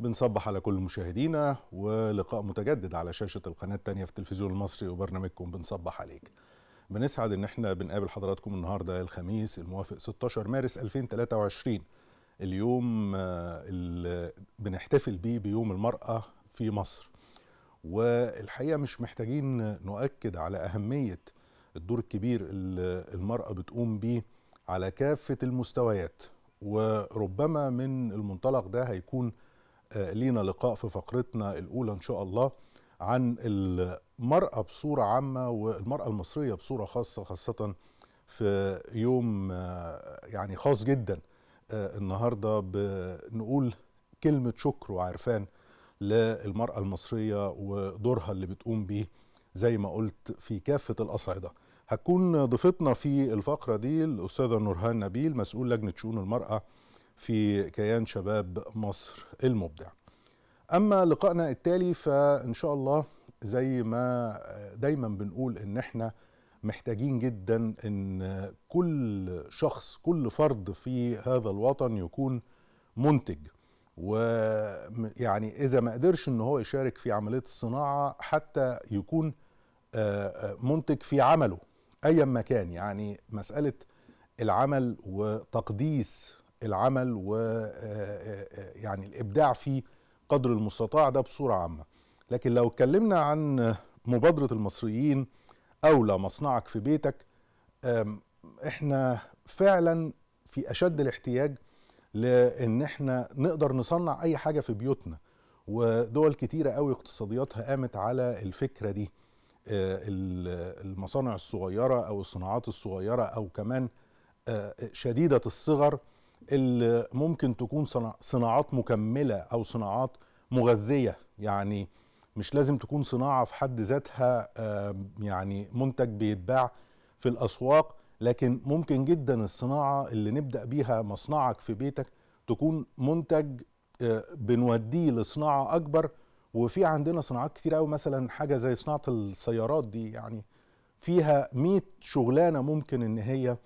بنصبح على كل مشاهدينا ولقاء متجدد على شاشة القناة الثانية في التلفزيون المصري وبرنامجكم بنصبح عليك بنسعد ان احنا بنقابل حضراتكم النهاردة الخميس الموافق 16 مارس 2023 اليوم آه، اللي بنحتفل بيه بيوم المرأة في مصر والحقيقة مش محتاجين نؤكد على أهمية الدور الكبير اللي المرأة بتقوم بيه على كافة المستويات وربما من المنطلق ده هيكون لينا لقاء في فقرتنا الأولى إن شاء الله عن المرأة بصورة عامة والمرأة المصرية بصورة خاصة خاصة في يوم آه، يعني خاص جدا آه، النهاردة بنقول كلمة شكر وعرفان للمرأة المصرية ودورها اللي بتقوم بيه زي ما قلت في كافة الأصعدة هتكون ضيفتنا في الفقرة دي الأستاذة نورهان نبيل مسؤول لجنة شؤون المرأة في كيان شباب مصر المبدع أما لقائنا التالي فإن شاء الله زي ما دايما بنقول إن إحنا محتاجين جدا إن كل شخص كل فرد في هذا الوطن يكون منتج ويعني إذا ما قدرش إن هو يشارك في عملية الصناعة حتى يكون آه، آه، منتج في عمله أيا ما كان يعني مسألة العمل وتقديس العمل و آه، آه، آه، يعني الابداع فيه قدر المستطاع ده بصوره عامه لكن لو اتكلمنا عن مبادره المصريين اولى مصنعك في بيتك احنا فعلا في اشد الاحتياج لان احنا نقدر نصنع اي حاجه في بيوتنا ودول كتيره قوي اقتصادياتها قامت على الفكره دي المصانع الصغيره او الصناعات الصغيره او كمان شديده الصغر اللي ممكن تكون صناعات مكمله او صناعات مغذيه يعني مش لازم تكون صناعه في حد ذاتها يعني منتج بيتباع في الاسواق لكن ممكن جدا الصناعه اللي نبدا بيها مصنعك في بيتك تكون منتج آه، بنوديه لصناعه اكبر وفي عندنا صناعات كتير قوي مثلا حاجه زي صناعه السيارات دي يعني فيها 100 شغلانه ممكن ان هي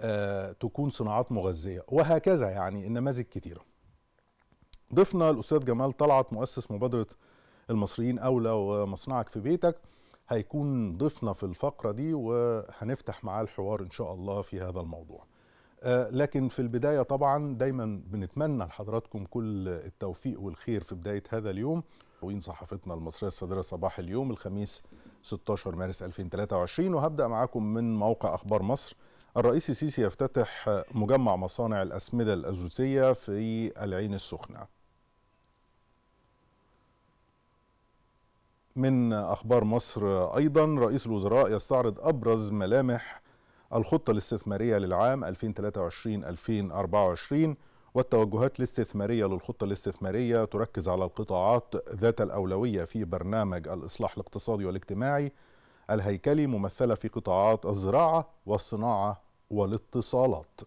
آه، تكون صناعات مغذيه وهكذا يعني النماذج كثيره. ضفنا الاستاذ جمال طلعت مؤسس مبادره المصريين اولى ومصنعك في بيتك هيكون ضيفنا في الفقره دي وهنفتح معاه الحوار ان شاء الله في هذا الموضوع آه، لكن في البدايه طبعا دايما بنتمنى لحضراتكم كل التوفيق والخير في بدايه هذا اليوم وين صحافتنا المصريه الصادره صباح اليوم الخميس 16 مارس 2023 وهبدا معاكم من موقع اخبار مصر الرئيس السيسي يفتتح مجمع مصانع الأسمدة الأزوتية في العين السخنة من أخبار مصر أيضا رئيس الوزراء يستعرض أبرز ملامح الخطة الاستثمارية للعام 2023-2024 والتوجهات الاستثمارية للخطة الاستثمارية تركز على القطاعات ذات الأولوية في برنامج الإصلاح الاقتصادي والاجتماعي الهيكلي ممثلة في قطاعات الزراعة والصناعة والاتصالات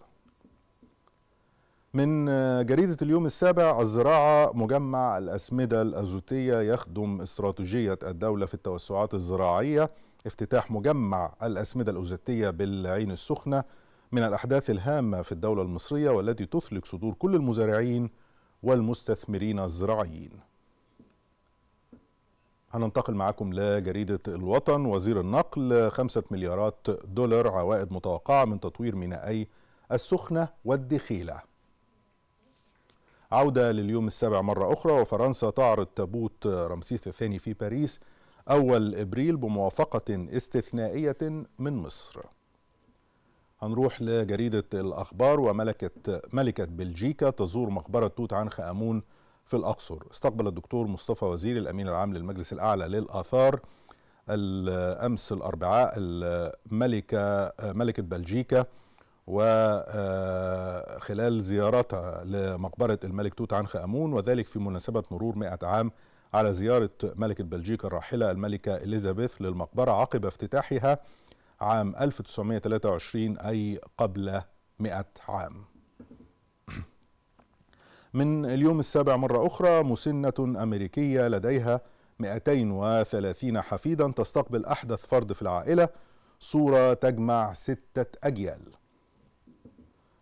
من آه، جريدة اليوم السابع الزراعة مجمع الأسمدة الأزوتية يخدم استراتيجية الدولة في التوسعات الزراعية افتتاح مجمع الأسمدة الأزوتية بالعين السخنة من الأحداث الهامة في الدولة المصرية والتي تثلق صدور كل المزارعين والمستثمرين الزراعيين هننتقل معاكم لجريدة الوطن وزير النقل خمسة مليارات دولار عوائد متوقعة من تطوير مينائي السخنة والدخيلة عودة لليوم السابع مرة أخرى وفرنسا تعرض تابوت رمسيس الثاني في باريس أول إبريل بموافقة استثنائية من مصر هنروح لجريدة الأخبار وملكة ملكة بلجيكا تزور مقبرة توت عنخ آمون في الأقصر استقبل الدكتور مصطفى وزير الأمين العام للمجلس الأعلى للآثار الأمس الأربعاء الملكة ملكة بلجيكا وخلال آه، زيارتها لمقبرة الملك توت عنخ آمون وذلك في مناسبة مرور 100 عام على زيارة ملكة بلجيكا الراحلة الملكة إليزابيث للمقبرة عقب افتتاحها عام 1923 أي قبل 100 عام من اليوم السابع مرة أخرى مسنة أمريكية لديها 230 حفيدا تستقبل أحدث فرد في العائلة صورة تجمع ستة أجيال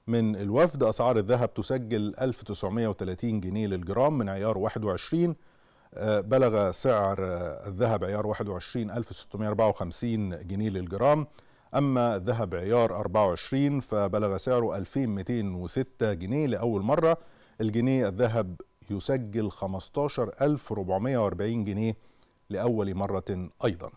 من الوفد أسعار الذهب تسجل 1930 جنيه للجرام من عيار 21 آه، بلغ سعر الذهب عيار 21 1654 جنيه للجرام أما ذهب عيار 24 فبلغ سعره 2206 جنيه لأول مرة الجنيه الذهب يسجل 15440 جنيه لأول مرة أيضا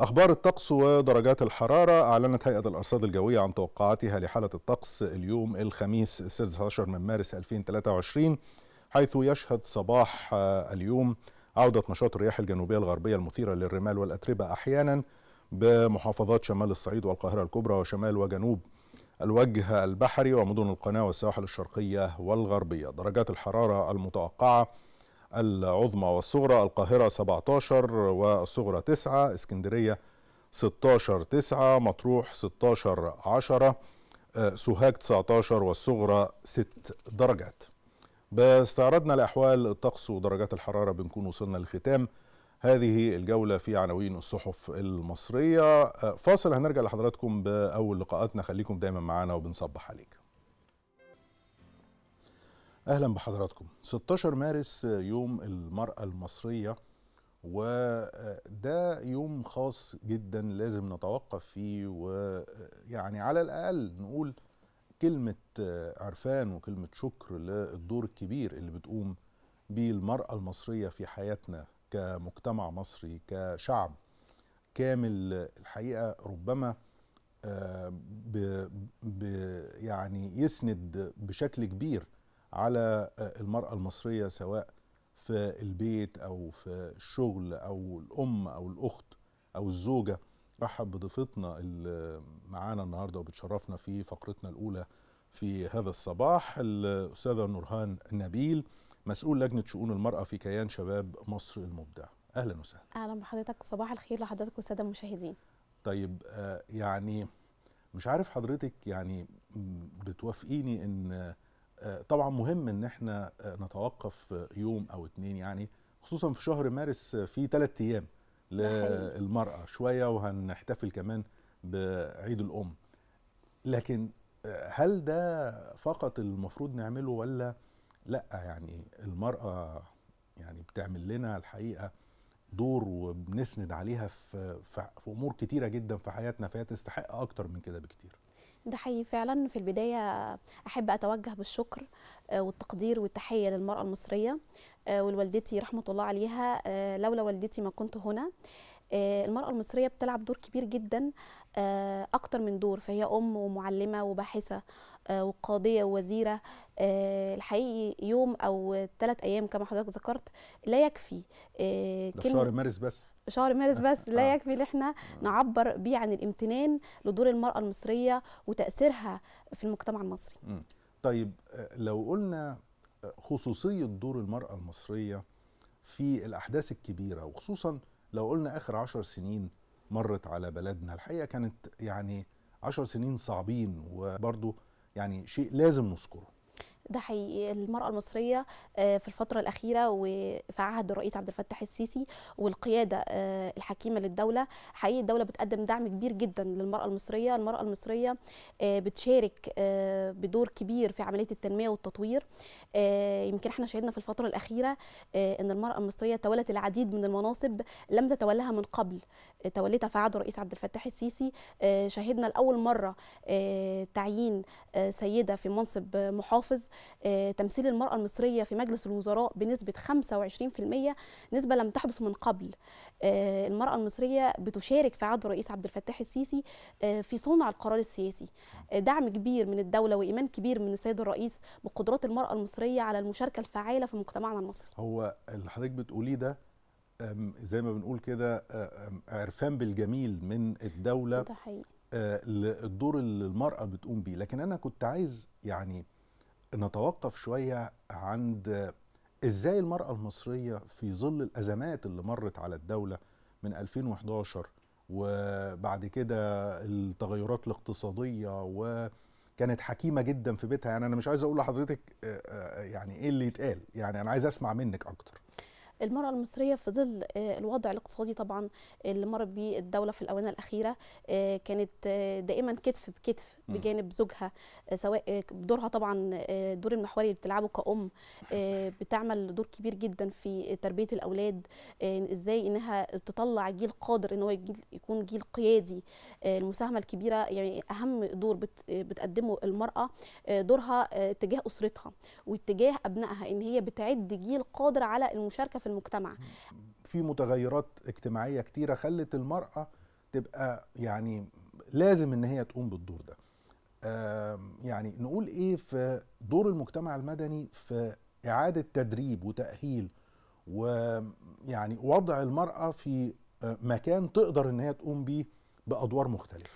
أخبار الطقس ودرجات الحرارة أعلنت هيئة الأرصاد الجوية عن توقعاتها لحالة الطقس اليوم الخميس 16 من مارس 2023 حيث يشهد صباح اليوم عودة نشاط الرياح الجنوبية الغربية المثيرة للرمال والأتربة أحيانا بمحافظات شمال الصعيد والقاهرة الكبرى وشمال وجنوب الوجه البحري ومدن القناة والسواحل الشرقية والغربية درجات الحرارة المتوقعة العظمى والصغرى القاهرة 17 والصغرى 9 اسكندرية 16 9 مطروح 16 10 آه، سوهاج 19 والصغرى 6 درجات باستعراضنا لأحوال الطقس ودرجات الحرارة بنكون وصلنا للختام هذه الجولة في عناوين الصحف المصرية أه، فاصل هنرجع لحضراتكم بأول لقاءاتنا خليكم دايما معانا وبنصبح عليك أهلا بحضراتكم 16 مارس يوم المرأة المصرية وده يوم خاص جدا لازم نتوقف فيه ويعني على الأقل نقول كلمة عرفان وكلمة شكر للدور الكبير اللي بتقوم بيه المرأة المصرية في حياتنا كمجتمع مصري كشعب كامل الحقيقه ربما آه، ب ب يعني يسند بشكل كبير على آه، المراه المصريه سواء في البيت او في الشغل او الام او الاخت او الزوجه رحب بضيفتنا اللي معانا النهارده وبتشرفنا في فقرتنا الاولى في هذا الصباح الاستاذه نورهان نبيل مسؤول لجنه شؤون المراه في كيان شباب مصر المبدع اهلا وسهلا اهلا بحضرتك صباح الخير لحضرتك والساده المشاهدين طيب آه، يعني مش عارف حضرتك يعني بتوافقيني ان آه، طبعا مهم ان احنا آه، نتوقف يوم او اتنين يعني خصوصا في شهر مارس في ثلاثة ايام للمراه شويه وهنحتفل كمان بعيد الام لكن هل ده فقط المفروض نعمله ولا لا يعني المرأة يعني بتعمل لنا الحقيقة دور وبنسند عليها في, في أمور كتيرة جدا في حياتنا فهي تستحق أكتر من كده بكتير ده حقيقي فعلا في البداية أحب أتوجه بالشكر آه، والتقدير والتحية للمرأة المصرية آه، والوالدتي رحمة الله عليها آه، لولا والدتي ما كنت هنا آه، المرأة المصرية بتلعب دور كبير جدا آه، أكتر من دور فهي أم ومعلمة وباحثة آه، وقاضية ووزيرة الحقيقي يوم أو ثلاث أيام كما حضرتك ذكرت لا يكفي ده في شهر مارس بس شهر مارس بس لا يكفي ان احنا نعبر بيه عن الامتنان لدور المرأة المصرية وتأثيرها في المجتمع المصري طيب لو قلنا خصوصية دور المرأة المصرية في الأحداث الكبيرة وخصوصا لو قلنا اخر عشر سنين مرت على بلدنا الحقيقه كانت يعني عشر سنين صعبين وبرضه يعني شيء لازم نذكره ده حقيقي المرأة المصرية آه، في الفترة الأخيرة وفي عهد الرئيس عبد الفتاح السيسي والقيادة آه، الحكيمة للدولة حقيقي الدولة بتقدم دعم كبير جدا للمرأة المصرية المرأة المصرية آه، بتشارك بدور كبير في عملية التنمية والتطوير يمكن احنا شاهدنا في الفترة الأخيرة أن المرأة المصرية تولت العديد من المناصب لم تتولها من قبل توليتها في عهد الرئيس عبد الفتاح السيسي آه، شهدنا لاول مره آه، تعيين آه، سيده في منصب محافظ تمثيل المراه المصريه في مجلس الوزراء بنسبه 25% نسبه لم تحدث من قبل المراه المصريه بتشارك في عهد الرئيس عبد الفتاح السيسي في صنع القرار السياسي دعم كبير من الدوله وايمان كبير من السيد الرئيس بقدرات المراه المصريه على المشاركه الفعاله في مجتمعنا المصري هو اللي حضرتك بتقوليه ده زي ما بنقول كده عرفان بالجميل من الدوله ده حقيقي اللي المراه بتقوم بيه لكن انا كنت عايز يعني نتوقف شويه عند ازاي المراه المصريه في ظل الازمات اللي مرت على الدوله من 2011 وبعد كده التغيرات الاقتصاديه وكانت حكيمه جدا في بيتها يعني انا مش عايز اقول لحضرتك يعني ايه اللي يتقال يعني انا عايز اسمع منك اكتر المرأة المصرية في ظل آه، الوضع الاقتصادي طبعا اللي مرت بيه الدولة في الآونة الأخيرة آه، كانت آه، دائما كتف بكتف بجانب زوجها سواء دورها طبعا دور المحوري اللي بتلعبه كأم بتعمل دور كبير جدا في تربية الأولاد إزاي إنها تطلع جيل قادر إن هو يكون جيل قيادي المساهمة الكبيرة يعني أهم دور بتقدمه المرأة دورها تجاه أسرتها واتجاه أبنائها إن هي بتعد جيل قادر على المشاركة في المجتمع في متغيرات اجتماعيه كتيره خلت المراه تبقى يعني لازم ان هي تقوم بالدور ده يعني نقول ايه في دور المجتمع المدني في اعاده تدريب وتاهيل ويعني وضع المراه في مكان تقدر ان هي تقوم بيه بادوار مختلفه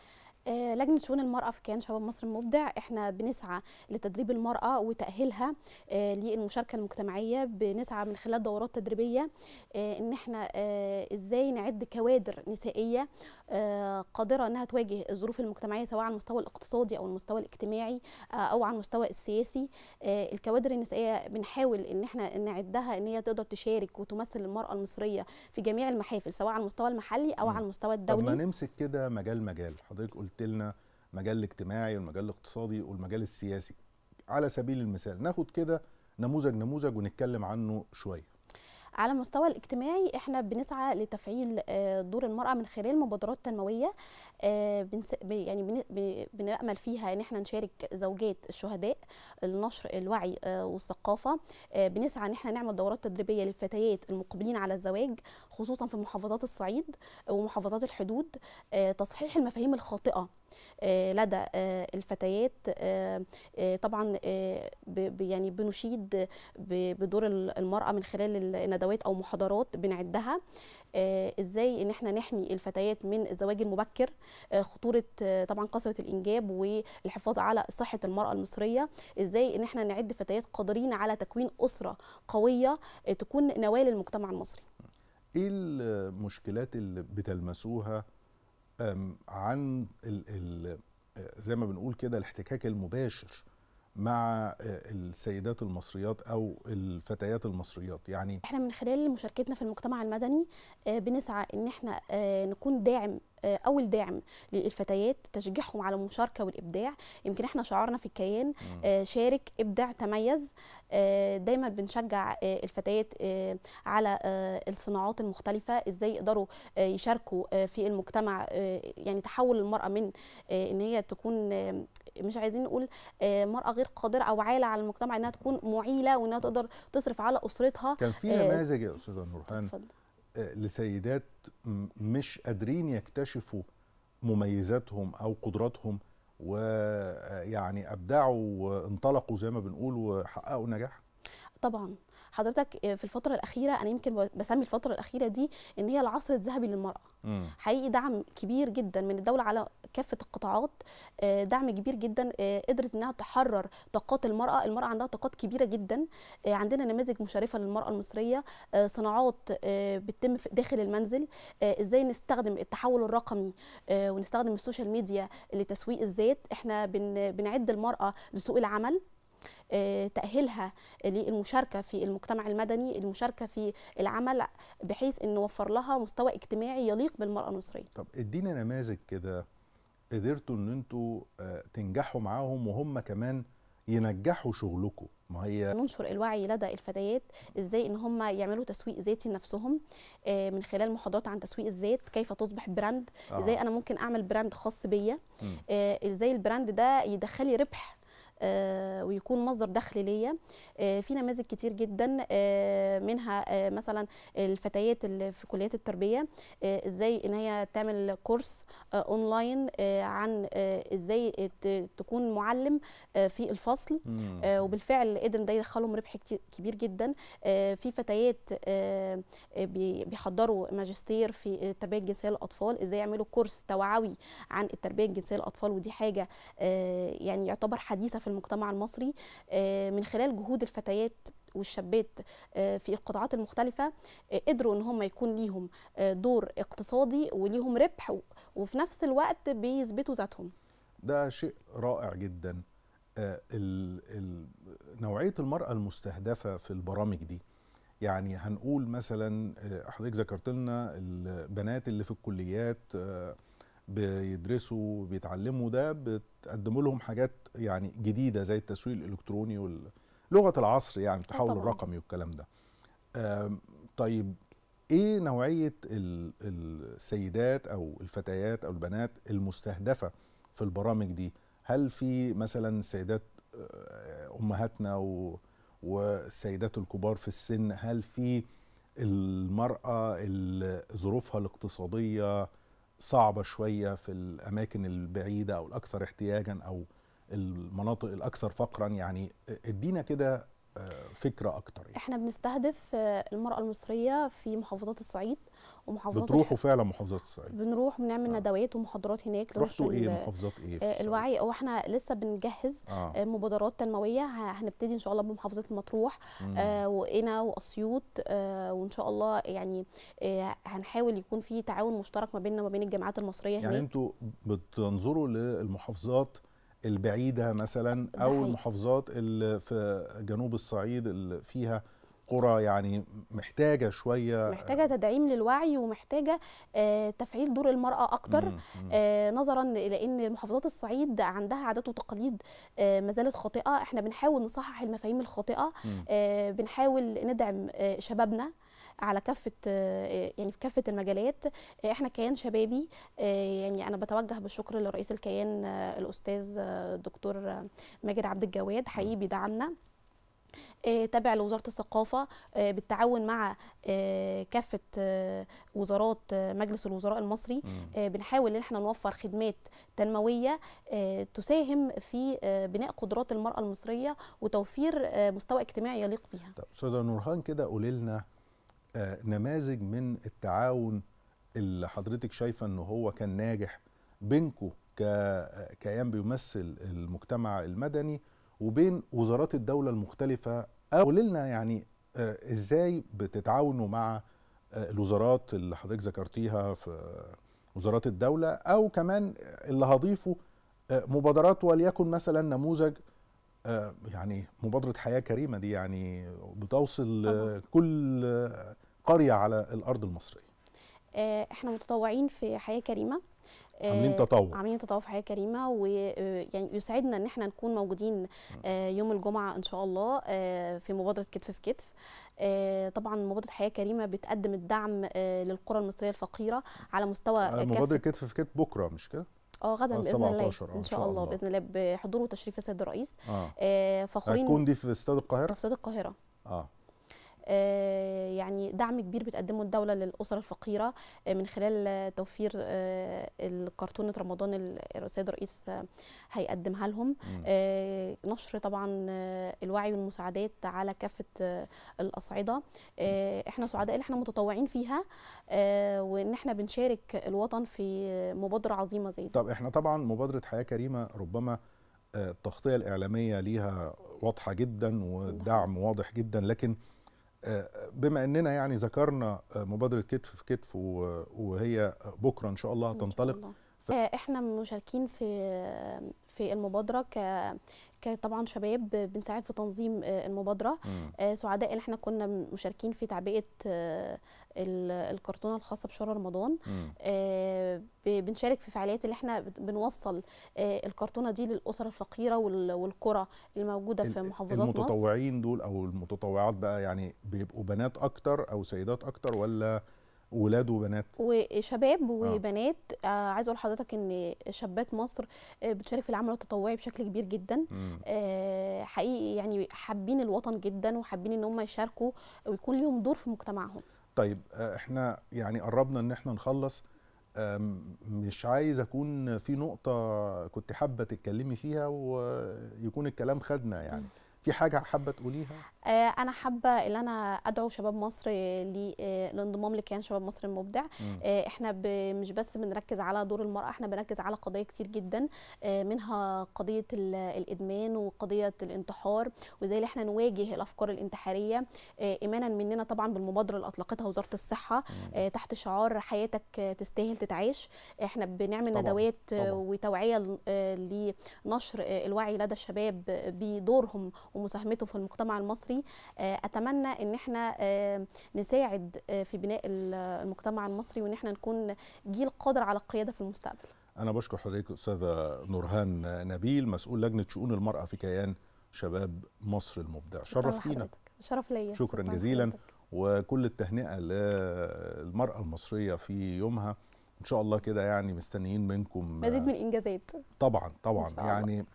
آه، لجنه شؤون المراه في كيان شباب مصر المبدع احنا بنسعى لتدريب المراه وتاهيلها آه، للمشاركه المجتمعيه بنسعى من خلال دورات تدريبيه آه، ان احنا ازاي نعد كوادر نسائيه قادره انها تواجه الظروف المجتمعيه سواء على المستوى الاقتصادي او المستوى الاجتماعي او على المستوى السياسي الكوادر النسائيه بنحاول ان احنا نعدها ان هي تقدر تشارك وتمثل المراه المصريه في جميع المحافل سواء على المستوى المحلي او على المستوى الدولي طب ما نمسك كده مجال مجال حضرتك قلت قلت لنا مجال الاجتماعي والمجال الاقتصادي والمجال السياسي على سبيل المثال ناخد كده نموذج نموذج ونتكلم عنه شويه على المستوى الاجتماعي احنا بنسعى لتفعيل آه، دور المرأة من خلال مبادرات تنموية آه، يعني بنأمل فيها ان احنا نشارك زوجات الشهداء لنشر الوعي آه، والثقافة بنسعى ان احنا نعمل دورات تدريبية للفتيات المقبلين على الزواج خصوصا في محافظات الصعيد ومحافظات الحدود تصحيح المفاهيم الخاطئة آه، لدى آه، الفتيات آه، طبعا يعني بنشيد بدور المرأة من خلال الندوات أو محاضرات بنعدها ازاي ان احنا نحمي الفتيات من الزواج المبكر خطوره طبعا كثره الانجاب والحفاظ على صحه المراه المصريه ازاي ان احنا نعد فتيات قادرين على تكوين اسره قويه تكون نواه للمجتمع المصري ايه المشكلات اللي بتلمسوها عن الـ الـ آه، زي ما بنقول كده الاحتكاك المباشر مع آه، السيدات المصريات او الفتيات المصريات يعني احنا من خلال مشاركتنا في المجتمع المدني آه، بنسعى ان احنا نكون داعم آه، اول الداعم للفتيات تشجيعهم على المشاركه والابداع يمكن احنا شعارنا في الكيان آه، شارك ابدع تميز آه، دايما بنشجع الفتيات على الصناعات المختلفه ازاي يقدروا يشاركوا في المجتمع يعني تحول المراه من ان هي تكون مش عايزين نقول مرأة غير قادرة أو عالة على المجتمع إنها تكون معيلة وإنها تقدر تصرف على أسرتها كان في نماذج يا أستاذة نورهان لسيدات مش قادرين يكتشفوا مميزاتهم او قدراتهم ويعني ابدعوا وانطلقوا زي ما بنقول وحققوا نجاح طبعا حضرتك آه، في الفتره الاخيره انا يمكن بسمي الفتره الاخيره دي ان هي العصر الذهبي للمراه مم. حقيقي دعم كبير جدا من الدوله على كافه القطاعات آه، دعم كبير جدا آه، قدرت انها تحرر طاقات المراه المراه عندها طاقات كبيره جدا عندنا نماذج مشرفه للمراه المصريه صناعات بتتم داخل المنزل ازاي نستخدم التحول الرقمي ونستخدم السوشيال ميديا لتسويق الذات احنا بنعد المراه لسوق العمل آه، تاهيلها للمشاركه في المجتمع المدني المشاركه في العمل بحيث ان نوفر لها مستوى اجتماعي يليق بالمراه المصريه طب ادينا نماذج كده قدرتوا ان انتوا آه، تنجحوا معاهم وهم كمان ينجحوا شغلكم ما هي ننشر الوعي لدى الفتيات ازاي ان هم يعملوا تسويق ذاتي لنفسهم آه، من خلال محاضرات عن تسويق الذات كيف تصبح براند ازاي انا ممكن اعمل براند خاص بيا ازاي البراند ده يدخلي ربح آه، ويكون مصدر دخل ليا آه، في نماذج كتير جدا آه، منها مثلا الفتيات اللي في كليات التربيه ازاي ان هي تعمل كورس اونلاين عن ازاي تكون معلم في الفصل وبالفعل قدر ده يدخلهم ربح كبير جدا في فتيات بيحضروا ماجستير في التربيه الجنسيه للاطفال ازاي يعملوا كورس توعوي عن التربيه الجنسيه للاطفال ودي حاجه يعني يعتبر حديثه في المجتمع المصري آه، من خلال جهود الفتيات والشابات آه، في القطاعات المختلفة آه، قدروا ان هم يكون ليهم دور اقتصادي وليهم ربح وفي نفس الوقت بيثبتوا ذاتهم ده شيء رائع جدا نوعية المرأة المستهدفة في البرامج دي يعني هنقول مثلا حضرتك ذكرت لنا البنات اللي في الكليات بيدرسوا بيتعلموا ده بتقدموا لهم حاجات يعني جديده زي التسويق الالكتروني ولغه العصر يعني التحول الرقمي والكلام ده طيب ايه نوعيه السيدات او الفتيات او البنات المستهدفه في البرامج دي هل في مثلا سيدات آه، امهاتنا والسيدات الكبار في السن هل في المرأة ظروفها الاقتصادية صعبة شوية في الأماكن البعيدة أو الأكثر احتياجا أو المناطق الأكثر فقرا يعني ادينا كده فكره اكتر يعني. احنا بنستهدف آه، المراه المصريه في محافظات الصعيد ومحافظات بتروحوا فعلا محافظات الصعيد بنروح بنعمل آه. ندوات ومحاضرات هناك رحتوا ايه محافظات ايه في آه، الوعي هو احنا لسه بنجهز آه. آه، مبادرات تنمويه هنبتدي ان شاء الله بمحافظه مطروح آه وقنا واسيوط آه وان شاء الله يعني آه هنحاول يكون في تعاون مشترك ما بيننا وما بين الجامعات المصريه يعني انتوا بتنظروا للمحافظات البعيده مثلا او المحافظات اللي في جنوب الصعيد اللي فيها قرى يعني محتاجه شويه محتاجه تدعيم للوعي ومحتاجه آه، تفعيل دور المراه اكتر نظرا إلى آه، نظرا لان محافظات الصعيد عندها عادات وتقاليد آه، ما زالت خاطئه احنا بنحاول نصحح المفاهيم الخاطئه بنحاول ندعم شبابنا على كافه آه، يعني في كافه المجالات آه، احنا كيان شبابي آه، يعني انا بتوجه بالشكر لرئيس الكيان الاستاذ الدكتور ماجد عبد الجواد حقيقي بيدعمنا تابع لوزاره الثقافه بالتعاون مع كافه وزارات مجلس الوزراء المصري بنحاول ان احنا نوفر خدمات تنمويه تساهم في بناء قدرات المراه المصريه وتوفير مستوى اجتماعي يليق بها. طب استاذه نورهان كده قولي لنا آه، نماذج من التعاون اللي حضرتك شايفه ان هو كان ناجح بينكو ككيان بيمثل المجتمع المدني وبين وزارات الدوله المختلفه قول لنا يعني آه، ازاي بتتعاونوا مع آه، الوزارات اللي حضرتك ذكرتيها في وزارات الدوله او كمان اللي هضيفه مبادرات وليكن مثلا نموذج آه، يعني مبادره حياه كريمه دي يعني بتوصل طبعا. كل قريه على الارض المصريه آه، احنا متطوعين في حياه كريمه آه، عاملين تطوع عاملين تطوع في حياه كريمه ويعني يسعدنا ان احنا نكون موجودين يوم الجمعه ان شاء الله في مبادره كتف في كتف طبعا مبادره حياه كريمه بتقدم الدعم للقرى المصريه الفقيره على مستوى مبادره كتف في كتف بكره مش كده اه غدا باذن الله آه، ان شاء الله باذن الله بحضور وتشريف السيد الرئيس آه. آه فخورين هتكون دي في استاد القاهره في استاد القاهره اه آه، يعني دعم كبير بتقدمه الدولة للأسر الفقيرة آه، من خلال توفير آه، الكرتونة رمضان السيد الرئيس هيقدمها لهم نشر طبعا الوعي والمساعدات على كافة الأصعدة احنا سعداء اللي احنا متطوعين فيها وان احنا بنشارك الوطن في مبادرة عظيمة زي دي طب احنا طبعا مبادرة حياة كريمة ربما التغطية الإعلامية ليها واضحة جدا نعم. والدعم واضح جدا لكن بما اننا يعني ذكرنا آه، مبادره كتف في كتف وهي بكره ان شاء الله هتنطلق ف... آه، احنا مشاركين في في المبادره ك كطبعا شباب بنساعد في تنظيم آه، المبادره مم. آه، سعداء اللي احنا كنا مشاركين في تعبئه آه، الكرتونه الخاصه بشهر رمضان بنشارك في فعاليات اللي احنا بنوصل الكرتونه دي للاسر الفقيره والقرى الموجوده في محافظات مصر المتطوعين دول او المتطوعات بقى يعني بيبقوا بنات اكتر او سيدات اكتر ولا ولاد وبنات وشباب آه. وبنات آه. عايز اقول لحضرتك ان شابات مصر آه، بتشارك في العمل التطوعي بشكل كبير جدا آه حقيقي يعني حابين الوطن جدا وحابين ان هم يشاركوا ويكون لهم دور في مجتمعهم طيب آه احنا يعني قربنا ان احنا نخلص مش عايز اكون في نقطه كنت حابه تتكلمي فيها ويكون الكلام خدنا يعني في حاجه حابه تقوليها آه، انا حابه ان انا ادعو شباب مصر للانضمام آه، لكيان شباب مصر المبدع آه، احنا مش بس بنركز على دور المراه احنا بنركز على قضايا كتير جدا منها قضيه الادمان وقضيه الانتحار وازاي اللي احنا نواجه الافكار الانتحاريه ايمانا مننا طبعا بالمبادره اللي اطلقتها وزاره الصحه تحت شعار حياتك تستاهل تتعيش احنا بنعمل طبعًا. ندوات طبعًا. وتوعيه لنشر الوعي لدى الشباب بدورهم ومساهمتهم في المجتمع المصري المصري آه، اتمنى ان احنا آه، نساعد آه، في بناء المجتمع المصري وان احنا نكون جيل قادر على القياده في المستقبل انا بشكر حضرتك استاذه نورهان نبيل مسؤول لجنه شؤون المراه في كيان شباب مصر المبدع شرفتينا شرف ليا شكرا, شكرا جزيلا حضرتك. وكل التهنئه للمراه المصريه في يومها ان شاء الله كده يعني مستنيين منكم مزيد من الانجازات طبعا طبعا يعني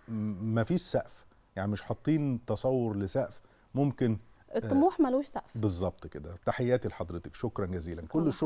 ما فيش سقف يعني مش حاطين تصور لسقف ممكن آه، الطموح ملوش سقف بالظبط كده تحياتي لحضرتك شكرا جزيلا كل